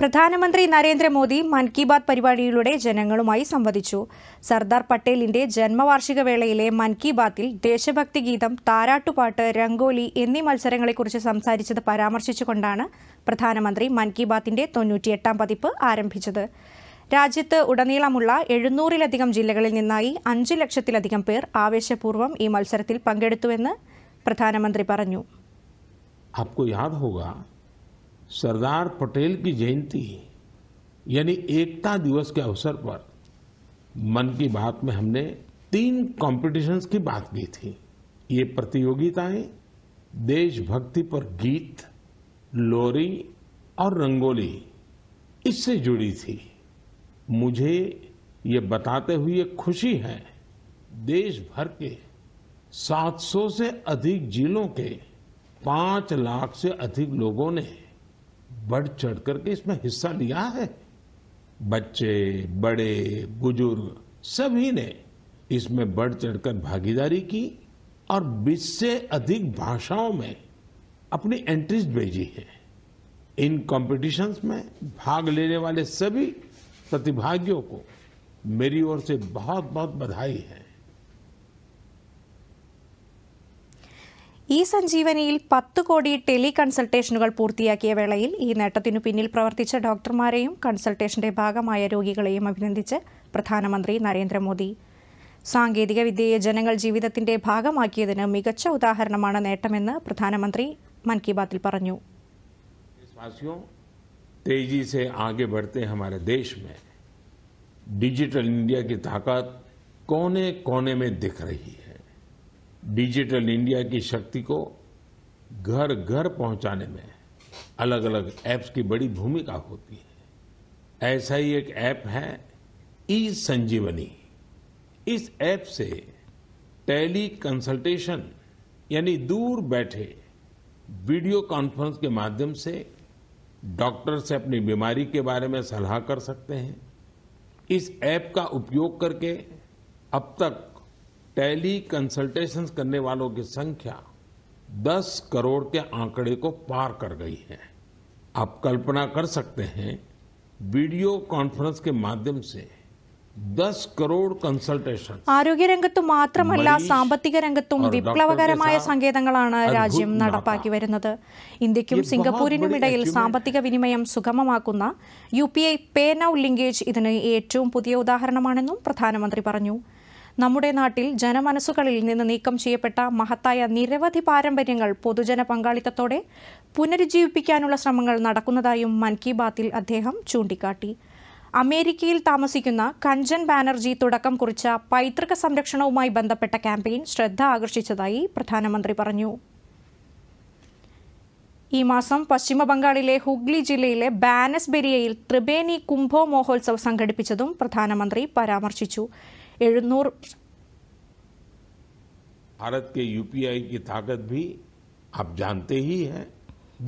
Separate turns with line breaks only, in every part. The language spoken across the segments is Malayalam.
പ്രധാനമന്ത്രി നരേന്ദ്രമോദി മൻ കി ബാത് പരിപാടിയിലൂടെ ജനങ്ങളുമായി സംവദിച്ചു സർദാർ പട്ടേലിന്റെ ജന്മവാർഷിക വേളയിലെ മൻ കി ബാത്തിൽ ദേശഭക്തി ഗീതം താരാട്ടുപാട്ട് രംഗോലി എന്നീ മത്സരങ്ങളെക്കുറിച്ച് സംസാരിച്ചത് പരാമർശിച്ചുകൊണ്ടാണ് പ്രധാനമന്ത്രി മൻ കി ബാത്തിന്റെ തൊണ്ണൂറ്റിയെട്ടാം പതിപ്പ് ആരംഭിച്ചത് രാജ്യത്ത് ഉടനീളമുള്ള എഴുന്നൂറിലധികം ജില്ലകളിൽ നിന്നായി അഞ്ചു ലക്ഷത്തിലധികം പേർ ആവേശപൂർവ്വം ഈ മത്സരത്തിൽ പങ്കെടുത്തുവെന്ന് പ്രധാനമന്ത്രി പറഞ്ഞു
आपको याद होगा सरदार पटेल की जयंती यानी एकता दिवस के अवसर पर मन की बात में हमने तीन कॉम्पिटिशन्स की बात की थी ये प्रतियोगिताएं देशभक्ति पर गीत लोरी और रंगोली इससे जुड़ी थी मुझे ये बताते हुए खुशी है देश भर के 700 से अधिक जिलों के 5 लाख से अधिक लोगों ने बढ़ चढ़ करके इसमें हिस्सा लिया है बच्चे बड़े बुजुर्ग सभी ने इसमें बढ़ चढ़कर भागीदारी की और 20 से अधिक भाषाओं में अपनी एंट्रीज भेजी है इन कॉम्पिटिशन्स में भाग लेने वाले सभी प्रतिभागियों को मेरी ओर से बहुत बहुत बधाई है
ഈ സഞ്ജീവനിയിൽ പത്ത് കോടി ടെലി കൺസൾട്ടേഷനുകൾ പൂർത്തിയാക്കിയ വേളയിൽ ഈ നേട്ടത്തിനു പിന്നിൽ പ്രവർത്തിച്ച ഡോക്ടർമാരെയും കൺസൾട്ടേഷന്റെ ഭാഗമായ രോഗികളെയും അഭിനന്ദിച്ച് പ്രധാനമന്ത്രി നരേന്ദ്രമോദി സാങ്കേതിക വിദ്യയെ ജനങ്ങൾ ജീവിതത്തിന്റെ ഭാഗമാക്കിയതിന് മികച്ച ഉദാഹരണമാണ് നേട്ടമെന്ന് പ്രധാനമന്ത്രി മൻ കി ബാത്തിൽ പറഞ്ഞു
तेजी से आगे बढ़ते हमारे देश में डिजिटल इंडिया की ताकत कोने कोने में दिख रही है डिजिटल इंडिया की शक्ति को घर घर पहुंचाने में अलग अलग ऐप्स की बड़ी भूमिका होती है ऐसा ही एक ऐप है ई संजीवनी इस ऐप से टेली कंसल्टेशन यानी दूर बैठे वीडियो कॉन्फ्रेंस के माध्यम से डॉक्टर से अपनी बीमारी के बारे में सलाह कर सकते हैं इस ऐप का उपयोग करके अब तक टेली कंसल्टेशन करने वालों की संख्या 10 करोड़ के आंकड़े को पार कर गई है आप कल्पना कर सकते हैं वीडियो कॉन्फ्रेंस के कंसल्टेशन
आरोग्य ആരോഗ്യരംഗത്തു മാത്രമല്ല സാമ്പത്തിക രംഗത്തും വിപ്ലവകരമായ സങ്കേതങ്ങളാണ് രാജ്യം നടപ്പാക്കി വരുന്നത് ഇന്ത്യക്കും സിംഗപ്പൂരിനും ഇടയിൽ സാമ്പത്തിക വിനിമയം സുഗമമാക്കുന്ന U P I pay now linkage ഇതിന് ഏറ്റവും പുതിയ ഉദാഹരണമാണെന്നും പ്രധാനമന്ത്രി പറഞ്ഞു നമ്മുടെ നാട്ടിൽ ജനമനസ്സുകളിൽ നിന്ന് നീക്കം ചെയ്യപ്പെട്ട മഹത്തായ നിരവധി പാരമ്പര്യങ്ങൾ പൊതുജന പങ്കാളിത്തത്തോടെ പുനരുജ്ജീവിപ്പിക്കാനുള്ള ശ്രമങ്ങൾ നടക്കുന്നതായും മൻ കി ബാത്തിൽ അദ്ദേഹം ചൂണ്ടിക്കാട്ടി അമേരിക്കയിൽ താമസിക്കുന്ന കഞ്ചൻ ബാനർജി തുടക്കം കുറിച്ച പൈതൃക സംരക്ഷണവുമായി ബന്ധപ്പെട്ട ക്യാമ്പയിൻ ശ്രദ്ധ ആകർഷിച്ചതായി പ്രധാനമന്ത്രി പറഞ്ഞു ഈ മാസം പശ്ചിമ ബംഗാളിലെ ഹുഗ്ലി ജില്ലയിലെ ബാനസ്ബെരിയയിൽ ത്രിബേനി കുംഭോ മോഹോത്സവ് സംഘടിപ്പിച്ചതും പ്രധാനമന്ത്രി പരാമർശിച്ചു എഴുന്നൂറ്
भारत के यूपीआई की ताकत भी आप जानते ही हैं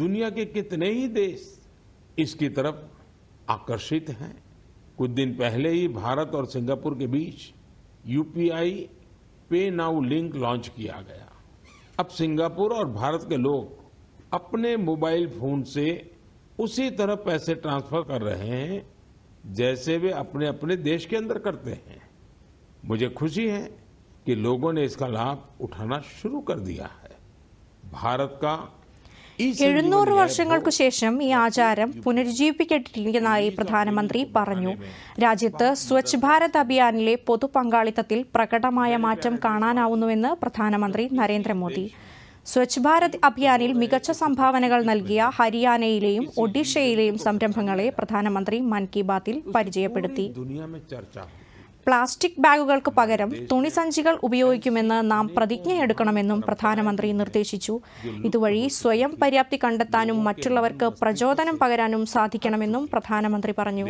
दुनिया के कितने ही देश इसकी तरफ आकर्षित हैं कुछ दिन पहले ही भारत और सिंगापुर के बीच UPI pay now link launch किया गया अब सिंगापुर और भारत के लोग अपने मोबाइल फोन से उसी तरह पैसे ट्रांसफर कर रहे हैं जैसे वे अपने अपने देश के अंदर करते हैं मुझे खुशी है कि लोगों ने इसका लाभ उठाना शुरू कर दिया है भारत का
എഴുന്നൂറ് വർഷങ്ങൾക്കു ശേഷം ഈ ആചാരം പുനരുജ്ജീവിപ്പിക്കപ്പെട്ടിരിക്കുന്നതായി പ്രധാനമന്ത്രി പറഞ്ഞു രാജ്യത്ത് സ്വച്ഛ് ഭാരത് അഭിയാനിലെ പൊതു പങ്കാളിത്തത്തിൽ പ്രകടമായ മാറ്റം കാണാനാവുന്നുവെന്ന് പ്രധാനമന്ത്രി നരേന്ദ്രമോദി സ്വച്ഛ് ഭാരത് അഭിയാനിൽ മികച്ച സംഭാവനകൾ നൽകിയ ഹരിയാനയിലെയും ഒഡീഷയിലെയും സംരംഭങ്ങളെ പ്രധാനമന്ത്രി മൻ കി ബാത്തിൽ പരിചയപ്പെടുത്തി പ്ലാസ്റ്റിക് ബാഗുകൾക്ക് പകരം തുണിസഞ്ചികൾ ഉപയോഗിക്കുമെന്ന് നാം പ്രതിജ്ഞയെടുക്കണമെന്നും പ്രധാനമന്ത്രി നിർദ്ദേശിച്ചു ഇതുവഴി സ്വയം പര്യാപ്തി കണ്ടെത്താനും മറ്റുള്ളവർക്ക് പ്രചോദനം പകരാനും സാധിക്കണമെന്നും പ്രധാനമന്ത്രി പറഞ്ഞു